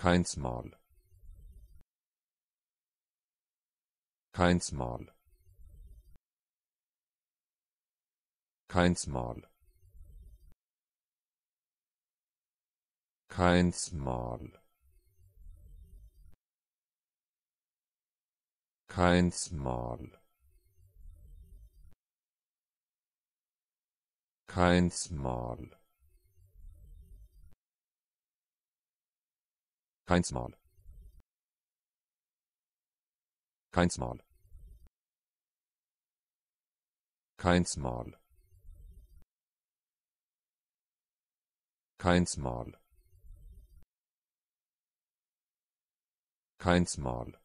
Keinsmal. Keinsmal. Keinsmal. Keinsmal. Keinsmal. Keinsmal. Keinsmal. Keinsmal. Keinsmal. Keinsmal. Keinsmal.